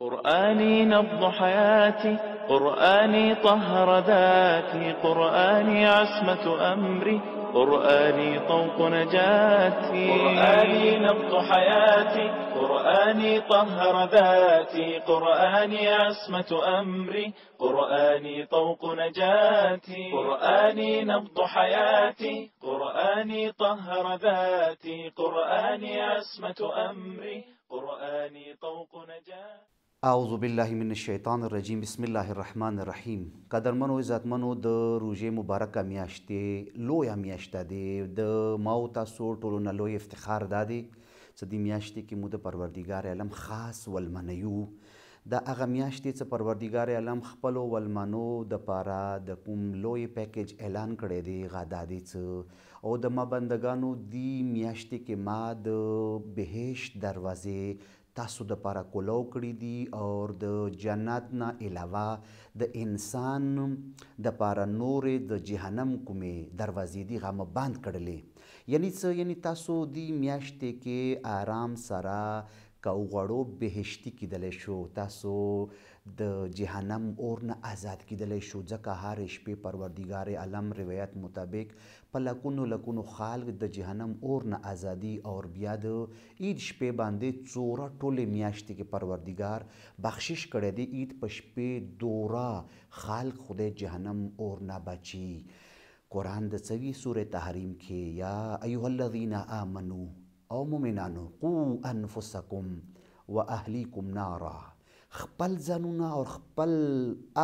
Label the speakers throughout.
Speaker 1: قرآني نبض حياتي قرآني طهر ذاتي قرآني عصمة أمري قرآني طوق نجاتي قرآني نبض حياتي قرآني طهر ذاتي قرآني عصمة أمري قرآني طوق نجاتي قرآني نبض حياتي قرآني طهر ذاتي قرآني عصمة أمري قرآني طوق نجاتي اعوذ بالله من الشیطان الرجیم بسم الله الرحمن الرحیم قدرمنو عزتمنو د روزه مبارکه میاشتې لوی میاشته دی د ماو تاسو ټولو نه لوی افتخار دادی چې د میاشتې کې مو د پروردګار عالم خاص ولمنیو د هغه میاشتې چې پروردګار عالم خپل ولمنو د پاره د کوم لوی پیکیج اعلان کړی دی غادادي چې او د ما بندگانو دی میاشتې کې ما د بهشت دروازې تاسو د پاره کولو کړی دي او د جنت نه علاوه د انسان د پاره نورې د جهنم کومې دروازې دي غمه بند کړلې یعنی څه یعنی تاسو دی میاشتې کې آرام سره کو غړو بهشتي کېدلی شو تاسو د جهنم اور نه آزاد کیدلی شو ځکه هر شپې پروردګار علم روایت مطابق په لکونو لکونو خالق د جهنم اور نه ازادي اور بیا د عید شپې باندې څوره ټوله میاشتې کې پروردګار بخشش کړی دی عید په شپې دوره خالق خدای جهنم اور نه بچي قرآن د څوي سورې تحریم کې یا ایها الذین آمنو او مؤمنانو قو انفسکم واهلیکم نارا خپل ځانونه او خپل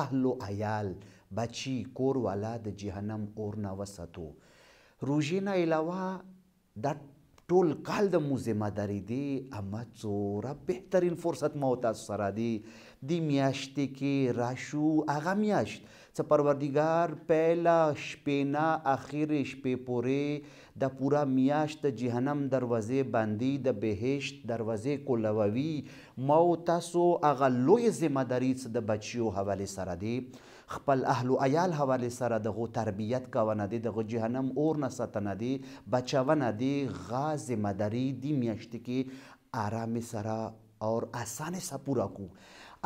Speaker 1: اهل او عیال بچی کور والا د جهنم اور نه وساتو روژې نه علاوه دا ټول کال د مو ذمهداري دی اما څوره بهترین فرصت ما تاسو سره دی د میاشتې کې راشو هغه میاشت څه پروردگار پیلا شپینا اخیر شپې پورې د پورا میاشت د جهنم دروازې باندې د بهشت دروازې کولووي ما تاسو هغه لوی ذمہ داری څه د بچیو حواله سره دی خپل اهل او عیال حواله سره دغه تربیت کاونه دي دغه جهنم اور نه ساتنه دي بچونه دي غاز مدری دی میاشت کې آرام سره اور آسان سره پورا کو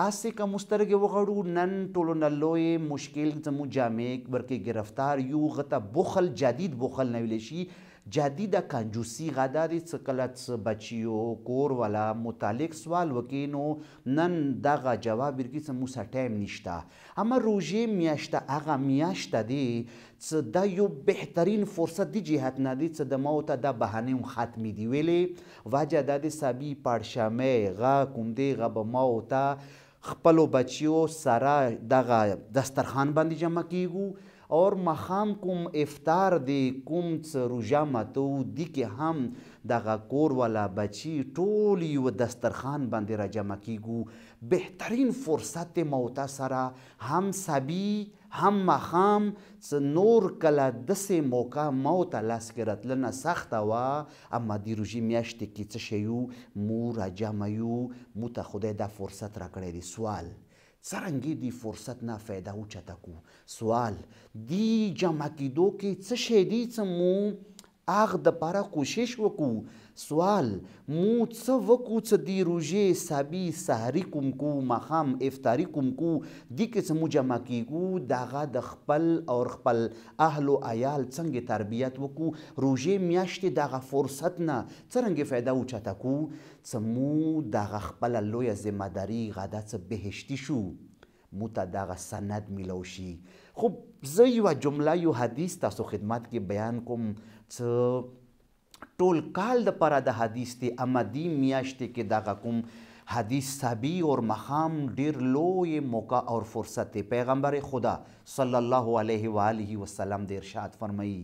Speaker 1: آسې که موږ سترګې وغړو نن ټولونه لوی مشکل زموږ جامع ورکې گرفتار یو غته بخل جدید بخل نه ویلی شي جدیده کنجوسی غدا دی څه کله څه بچیو کور والا متعلق سوال وکې نو نن دغه جواب ورکړي څه موسه ټایم نشته اما روژې میاشته هغه میاشته دی څه دا یو بهترین فرصت دی جهت نه دی څه د موته د بهانې هم ختمې دي ویلې وجه دا دی سبي پړشمې غه کوم دی غه به موته خپل بچیو سره دغه دسترخوان باندې جمع کیږو اور مخام کوم افطار دی کوم څه روژه ماتو دی کې هم دغه کور والا بچی ټول یو دسترخوان باندې را جمع کیږو بهترین فرصت موته سره هم سبی هم مخام څه نور کله دسې موقع مو ته لاس کې راتلنه سخته وه اما د روژې میاشتې کې څه شی یو مو راجمع یو مو ته خدای دا فرصت راکړی دی سوال څرنګه دی فرصت نه فایده وچته کو سوال دی جمع کېدو کې څه شی دی څه مو هغه د پاره کوشش وکړو سوال مو څه وکړو چې دی روژې سابي سحري کوم کو مخام افطاري کوم کو د کیسه مو جمع کیګو دغه د خپل او خپل اهل او عیال څنګه تربیت وکړو روژې میاشتې دغه فرصت نه څنګه فایده اوچته کو څه مو دغه خپل لوی ذمہ داری غدا څه بهشتي شو موته دغه سند میلو شي خو زه یوه جمله یو حدیث تاسو خدمت کې بیان کوم څه ټول کال دپاره د حدیث دی امدي میاشتې کې دغه کوم حدیث سبی اور مخام ډیر لوی موقع اور فرصت دی پیغمبر خدا صلی الله علیه و آله وسلم د ارشاد فرمایي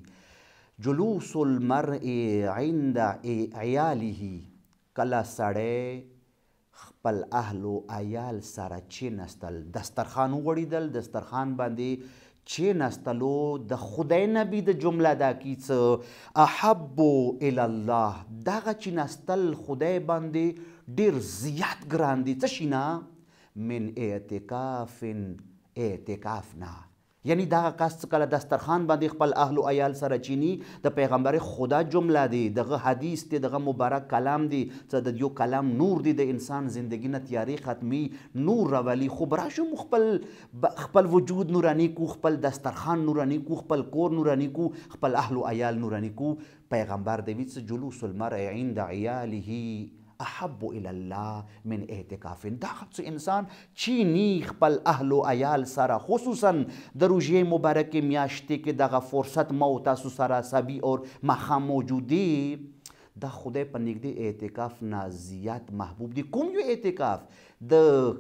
Speaker 1: جلوس المرء عند عیاله کله سړی خپل اهل او عیال سره چې نستل دسترخوان وغوړیدل دسترخوان باندې چې نستلو د خدای نبی د جمله دا کی څه احب ال الله دغه چې نستل خدای باندې ډیر زیات ګران دي څه شینا من اعتکاف اعتکاف نه یعنی دا کس کله دسترخوان باندې خپل اهل او عیال سره چینی د پیغمبر خدا جمله دی دغه حدیث دی دغه مبارک کلام دی چې د یو کلام نور دی د انسان زندگی نه تیاری ختمی نور راولي خو براشم خپل خپل وجود نورانی کو خپل دسترخوان نورانی کو خپل کور نورانی کو خپل اهل او عیال نورانی کو پیغمبر دی چې جلوس المرء عند عیاله احب الى الله من اعتکاف دا چې انسان چی نی خپل اهل او عیال سره خصوصا د روزه مبارک میاشتې کې دغه فرصت مو تاسو سره سبي او مخه موجودي د خدای په نږدې اعتکاف نه زیات محبوب دي کوم یو اعتکاف د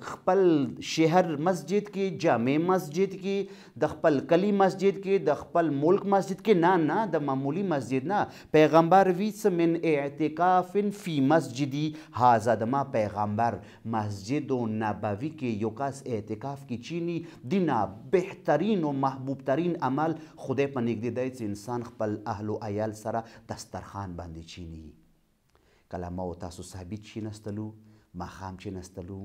Speaker 1: خپل شهر مسجد کې جامع مسجد کې د خپل کلی مسجد کې د خپل ملک مسجد کې نه نه د معمولی مسجد نه پیغمبر ویس من اعتکاف فی مسجدی هاذا د ما پیغمبر مسجد و نبوی کې یو کس اعتکاف کی چینی دینا بهترین او محبوب ترین عمل خدای په نږدې دی انسان خپل اهل او عیال سره دسترخوان باندې چینی کله ما تاسو صحابي چینستلو مخم چې نستلو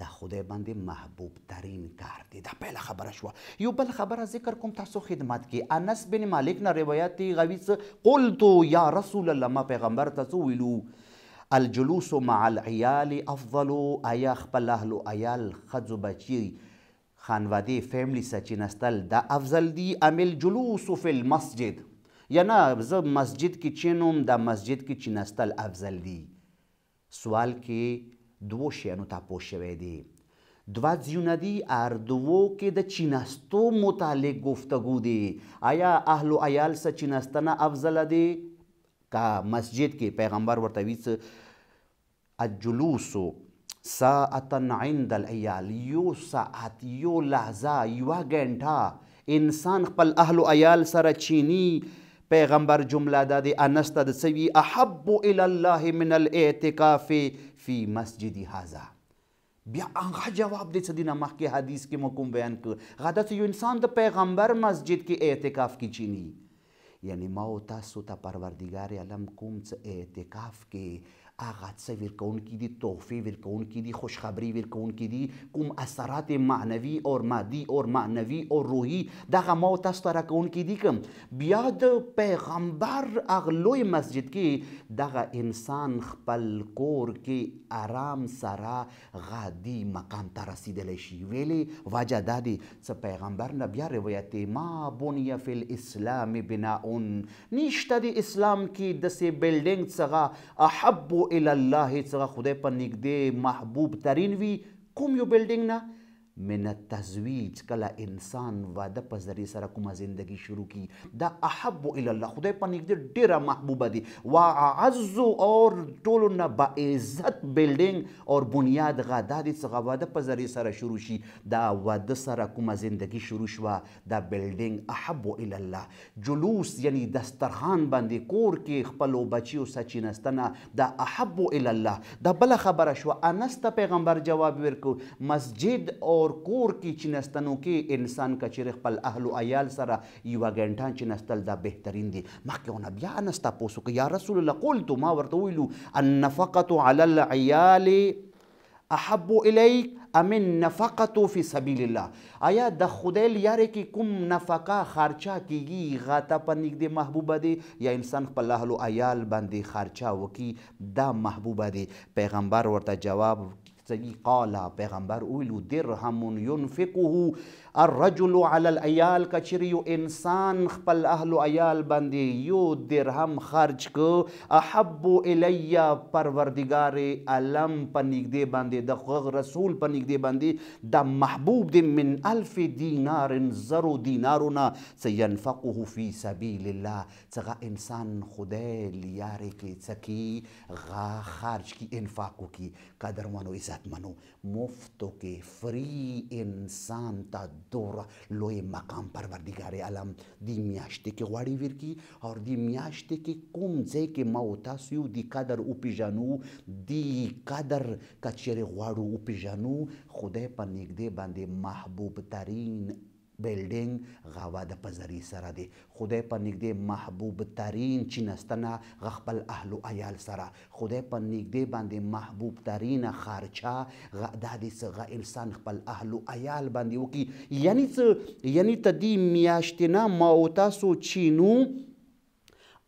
Speaker 1: د خدای باندې محبوب ترین کار دی دا پیله خبره شو یو بل خبره ذکر کوم تاسو خدمت کې انس بن مالک نه روایت دی غویس قلت یا رسول الله ما پیغمبر تاسو ویلو الجلوس مع العيال افضل ایا خپل اهل عيال خذ بچی خانواده فیملی سچی نستل دا افضل دی امل جلوس فی المسجد یا نه زه مسجد کې چینوم د مسجد کې چینستل افضل دی سوال کې دوو شیانو تاسو شوي دي دوه ځیونه دي ار دوو کې د چیناستو متعلق گفتگو دي آیا اهل او عیال سره چیناستنه افضل دي کا مسجد کې پیغمبر ورته ویل الجلوس ساعتن عند العیال یو ساعت یو لحظه یو غنټه انسان خپل اهل او عیال سره چینی پیغمبر جمله د انس ته د سوي احب الى الله من الاعتکاف فی مسجد هذا بیا هغه جواب د څه دینه مخکې حدیث کې مکم بیان کړ غدا یو انسان د پیغمبر مسجد کې اعتکاف کی چینی یعنی ما او تاسو ته پروردګار علم کوم څه اعتکاف کې اغاڅه ورکون کې دي تحفه ورکون کې دي خوشخبری ورکون کې دي کوم اثرات معنوي او مادي او معنوي او روحي دغه ما تاسو ته راکون کې دي کوم بیا د پیغمبر اغلوی مسجد کې دغه انسان خپل کور کې آرام سره غادي مقام ته رسیدلی شي ویلي واجه دا دي څه پیغمبر نه بیا روایت ما بنی فی الاسلام بناء نشته د اسلام کې دسې بلډینګ څخه احب الی الله څخه خدای په نږدې محبوب ترين وي کوم یو بلډینګ نه من التزویج کله انسان واده په ذریعه سره کومه زندگی شروع کی دا احب الی الله خدای په نږدې ډیره محبوبه دي و اعز اور ټولو نه با عزت بلډینګ اور بنیاد غدا دي څنګه واده په ذریعه سره شروع شي دا واده سره کومه زندگی شروع شوه دا بلډینګ احب الی الله جلوس یعنی دسترخوان باندې کور کې خپل بچیو سچینستنه دا احب الی الله دا بل خبره شو انست پیغمبر جواب ورکو مسجد اور کور کور کې چې نستنو کې انسان کچېرې خپل اهل او عیال سره یوه ګنټه چې نستل دا بهترین دي مخکې ونه بیا نه تاسو کې یا رسول الله قلت ما ورته ویلو النفقه على العيال احب الیک امن نفقتو فی سبیل الله آیا د خدای لیاره کې کوم نفقه خرچه کیږي غاته په نږدې محبوبه دی یا انسان خپل اهل او عیال باندې خرچه وکي دا محبوبه دی پیغمبر ورته جواب سوي قال پیغمبر ویلو درهم ينفقه الرجل على العيال کچری یو انسان خپل اهل عيال باندې یو درهم خرج کو احب الیا پروردگار علم په نږدې باندې د غغ رسول په نږدې باندې د محبوب دی من الف دینار زرو دینارونه سينفقه في سبيل الله څنګه انسان خدای لیارې کې څکی غا خرج کی انفاق کی قدرمنو عزت حقیقت منو مفتو که فری انسان تا دوره لوی مقام پروردگار علم دی میاشتې کې غواړي ورکی او دی میاشتې کې کوم ځای کې ما او تاسو یو دی قدر او پیژنو دی قدر کچره غواړو او پیژنو خدای په نږدې باندې محبوب ترین بیلډینګ غوا د پزري سره دی خدای په نږدې محبوب ترين چینستانه غخپل اهل او عيال سره خدای په نږدې باندې محبوب ترين خارچا غدا دې سغه انسان خپل اهل او عيال باندې وکي یعنی څه یعنی تدې میاشتنه ما او تاسو چینو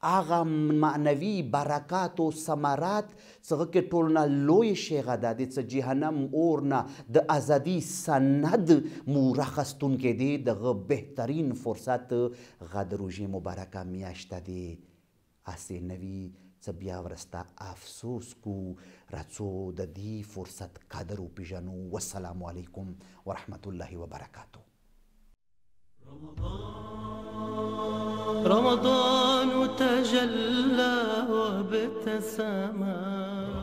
Speaker 1: هغه معنوي برکات او ثمرات څه کې ټولنه لوی شیغه ده د څه جهنم اور نه د ازادي سند مورخستون کې دی د بهترین فرصت غدروجي مبارکه میاشت دی اسینوي څه بیا ورستا افسوس کو راتو د دې فرصت قدر او پیژنو والسلام علیکم ورحمت الله وبرکاته رمضان رمضان تجلى وابتسم